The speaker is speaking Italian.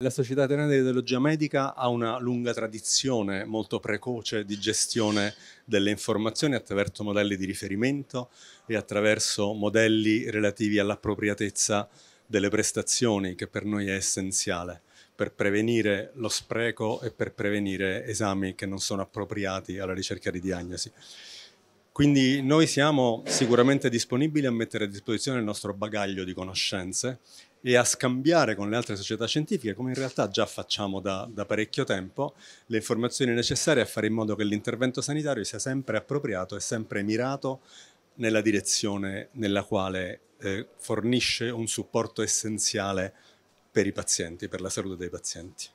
La Società Italiana di Radiologia Medica ha una lunga tradizione molto precoce di gestione delle informazioni attraverso modelli di riferimento e attraverso modelli relativi all'appropriatezza delle prestazioni che per noi è essenziale per prevenire lo spreco e per prevenire esami che non sono appropriati alla ricerca di diagnosi. Quindi noi siamo sicuramente disponibili a mettere a disposizione il nostro bagaglio di conoscenze e a scambiare con le altre società scientifiche, come in realtà già facciamo da, da, parecchio tempo, le informazioni necessarie a fare in modo che l'intervento sanitario sia sempre appropriato e sempre mirato nella direzione nella quale eh, fornisce un supporto essenziale per i pazienti, per la salute dei pazienti.